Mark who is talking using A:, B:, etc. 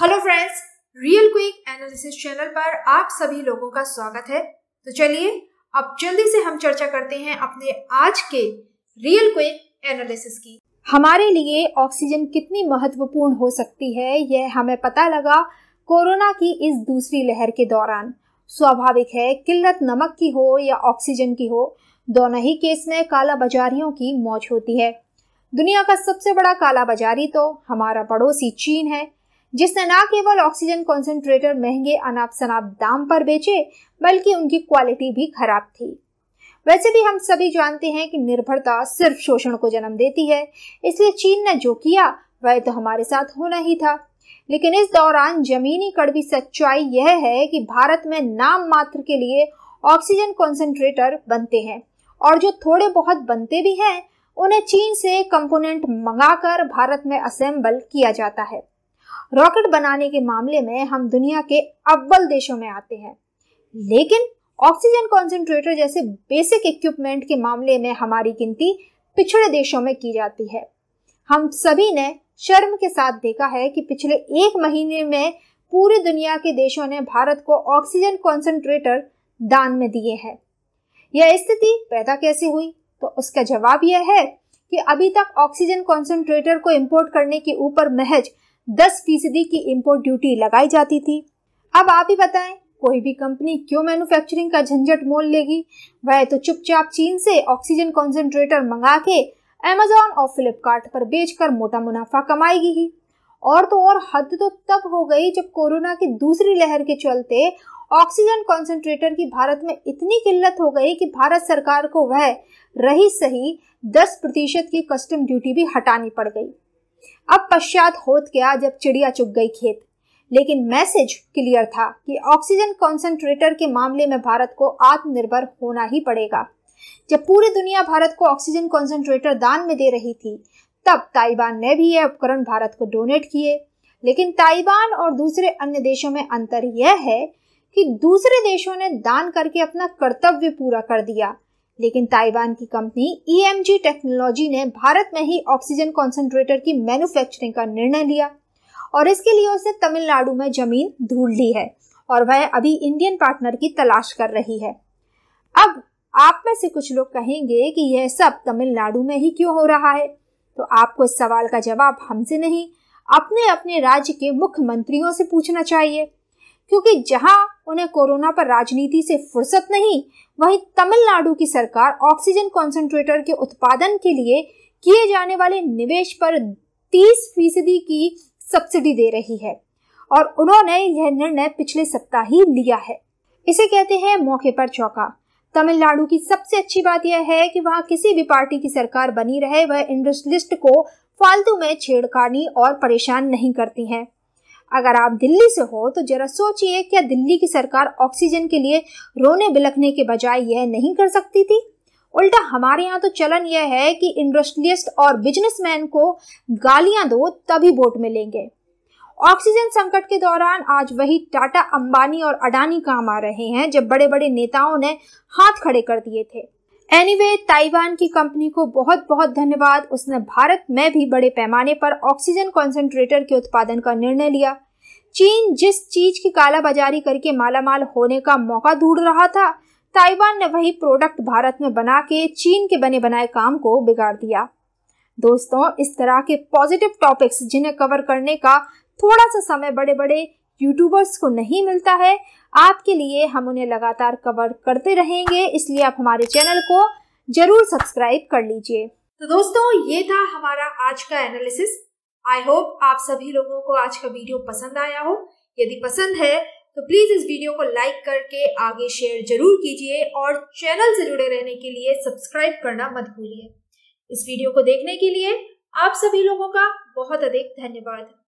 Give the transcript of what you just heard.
A: hello friends real quick analysis channel पर आप सभी लोगों का स्वागत है तो चलिए अब जल्दी से हम चर्चा करते हैं अपने आज के रियल क्विक एनालिसिस की हमारे लिए ऑक्सीजन कितनी महत्वपूर्ण हो सकती है यह हमें पता लगा कोरोना की इस दूसरी लहर के दौरान स्वाभाविक है किल्लत नमक की हो या ऑक्सीजन की हो दोनों ही केस में काला बाजारियों की मौज होती है दुनिया का सबसे बड़ा काला बाजारी तो हमारा पड़ोसी चीन है जिसने न केवल ऑक्सीजन कॉन्सेंट्रेटर महंगे अनाप शनाप दाम पर बेचे बल्कि उनकी क्वालिटी भी खराब थी वैसे भी हम सभी जानते हैं कि निर्भरता सिर्फ शोषण को जन्म देती है इसलिए चीन ने जो किया वह तो हमारे साथ होना ही था लेकिन इस दौरान जमीनी कड़वी सच्चाई यह है कि भारत में नाम मात्र के लिए ऑक्सीजन कॉन्सेंट्रेटर बनते हैं और जो थोड़े बहुत बनते भी हैं उन्हें चीन से कंपोनेंट मंगाकर भारत में असेंबल किया जाता है रॉकेट बनाने के मामले में हम दुनिया के अव्वल देशों में आते हैं लेकिन ऑक्सीजन कॉन्सेंट्रेटर जैसे बेसिक इक्विपमेंट के मामले में हमारी गिनती पिछड़े देशों में की जाती है हम सभी ने शर्म के साथ देखा है कि पिछले एक महीने में पूरी दुनिया के देशों ने भारत को ऑक्सीजन कॉन्सेंट्रेटर दान में दिए हैं यह स्थिति पैदा कैसे हुई तो उसका जवाब यह है कि अभी तक ऑक्सीजन कॉन्सेंट्रेटर को इंपोर्ट करने के ऊपर महज दस फीसदी की इम्पोर्ट ड्यूटी लगाई जाती थी अब आप ही बताएं कोई भी कंपनी क्यों मैन्युफैक्चरिंग का झंझट मोल लेगी वह तो चुपचाप चीन से ऑक्सीजन कॉन्सेंट्रेटर मंगा के अमेजोन और फ्लिपकार्ट पर बेचकर मोटा मुनाफा कमाएगी ही और तो और हद तो तब हो गई जब कोरोना की दूसरी लहर के चलते ऑक्सीजन कॉन्सेंट्रेटर की भारत में इतनी किल्लत हो गई कि भारत सरकार को वह रही सही दस प्रतिशत की कस्टम ड्यूटी भी हटानी पड़ गई अब पश्चात होत गया जब चिड़िया चुग गई खेत लेकिन मैसेज क्लियर था कि ऑक्सीजन कॉन्सेंट्रेटर के मामले में भारत को आत्मनिर्भर होना ही पड़ेगा जब पूरी दुनिया भारत को ऑक्सीजन कॉन्सेंट्रेटर दान में दे रही थी तब ताइवान ने भी यह उपकरण भारत को डोनेट किए लेकिन ताइवान और दूसरे अन्य देशों में अंतर यह है कि दूसरे देशों ने दान करके अपना कर्तव्य पूरा कर दिया लेकिन ताइवान की कंपनी ई e टेक्नोलॉजी ने भारत में ही ऑक्सीजन कॉन्सेंट्रेटर की मैन्युफैक्चरिंग का निर्णय लिया और इसके लिए उसने तमिलनाडु में जमीन ढूंढ ली है और वह अभी इंडियन पार्टनर की तलाश कर रही है अब आप में से कुछ लोग कहेंगे कि यह सब तमिलनाडु में ही क्यों हो रहा है तो आपको इस सवाल का जवाब हमसे नहीं अपने अपने राज्य के मुख्यमंत्रियों से पूछना चाहिए क्योंकि जहां उन्हें कोरोना पर राजनीति से फुर्सत नहीं वहीं तमिलनाडु की सरकार ऑक्सीजन कॉन्सेंट्रेटर के उत्पादन के लिए किए जाने वाले निवेश पर 30 फीसदी की सब्सिडी दे रही है और उन्होंने यह निर्णय पिछले सप्ताह ही लिया है इसे कहते हैं मौके पर चौका तमिलनाडु की सबसे अच्छी बात यह है कि वहाँ किसी भी पार्टी की सरकार बनी रहे वह इंडस्ट्रियलिस्ट को फालतू में छेड़खानी और परेशान नहीं करती हैं अगर आप दिल्ली से हो तो जरा सोचिए क्या दिल्ली की सरकार ऑक्सीजन के लिए रोने बिलखने के बजाय यह नहीं कर सकती थी उल्टा हमारे यहाँ तो चलन यह है कि इंडस्ट्रियलिस्ट और बिजनेसमैन को गालियां दो तभी वोट मिलेंगे ऑक्सीजन संकट के दौरान आज वही टाटा अंबानी और अडानी काम आ रहे हैं जब बड़े बड़े नेताओं ने हाथ खड़े कर दिए थे एनीवे anyway, ताइवान की कंपनी को बहुत बहुत धन्यवाद उसने भारत में भी बड़े पैमाने पर ऑक्सीजन कॉन्सेंट्रेटर के उत्पादन का निर्णय लिया चीन जिस चीज की कालाबाजारी करके मालामाल होने का मौका ढूंढ रहा था ताइवान ने वही प्रोडक्ट भारत में बना के चीन के बने बनाए काम को बिगाड़ दिया दोस्तों इस तरह के पॉजिटिव टॉपिक्स जिन्हें कवर करने का थोड़ा सा समय बड़े बड़े यूट्यूबर्स को नहीं मिलता है आपके लिए हम उन्हें लगातार कवर करते रहेंगे इसलिए आप हमारे चैनल को जरूर सब्सक्राइब कर लीजिए तो दोस्तों ये था हमारा आज का एनालिसिस आई होप आप सभी लोगों को आज का वीडियो पसंद आया हो यदि पसंद है तो प्लीज इस वीडियो को लाइक करके आगे शेयर जरूर कीजिए और चैनल से जुड़े रहने के लिए सब्सक्राइब करना मत भूलिए इस वीडियो को देखने के लिए आप सभी लोगों का बहुत अधिक धन्यवाद